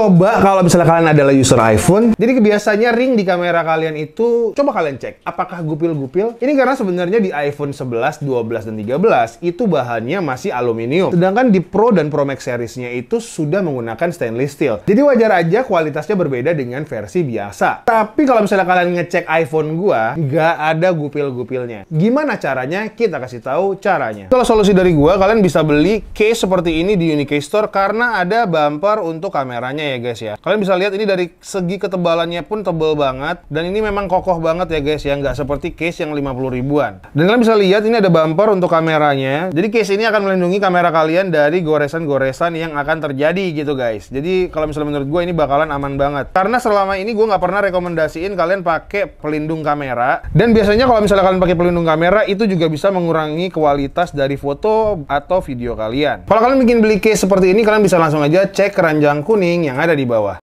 coba kalau misalnya kalian adalah user iPhone, jadi kebiasaannya ring di kamera kalian itu coba kalian cek apakah gupil-gupil. Ini karena sebenarnya di iPhone 11, 12 dan 13 itu bahannya masih aluminium. Sedangkan di Pro dan Pro Max seriesnya itu sudah menggunakan stainless steel. Jadi wajar aja kualitasnya berbeda dengan versi biasa. Tapi kalau misalnya kalian ngecek iPhone gua, nggak ada gupil-gupilnya. Gimana caranya? Kita kasih tahu caranya. Kalau solusi dari gua, kalian bisa beli case seperti ini di Unicase Store karena ada bumper untuk kameranya ya ya guys ya. Kalian bisa lihat ini dari segi ketebalannya pun tebal banget dan ini memang kokoh banget ya guys ya, nggak seperti case yang 50 ribuan. Dan kalian bisa lihat ini ada bumper untuk kameranya. Jadi case ini akan melindungi kamera kalian dari goresan-goresan yang akan terjadi gitu guys. Jadi kalau misalnya menurut gue ini bakalan aman banget. Karena selama ini gue nggak pernah rekomendasiin kalian pakai pelindung kamera. Dan biasanya kalau misalnya kalian pakai pelindung kamera itu juga bisa mengurangi kualitas dari foto atau video kalian. Kalau kalian bikin beli case seperti ini, kalian bisa langsung aja cek keranjang kuning ya yang ada di bawah.